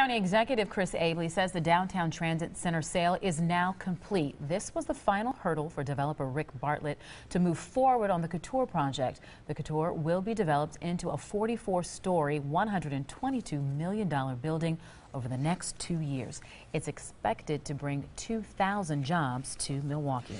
County Executive Chris Abley says the downtown transit center sale is now complete. This was the final hurdle for developer Rick Bartlett to move forward on the Couture project. The Couture will be developed into a 44-story, $122 million building over the next two years. It's expected to bring 2,000 jobs to Milwaukee.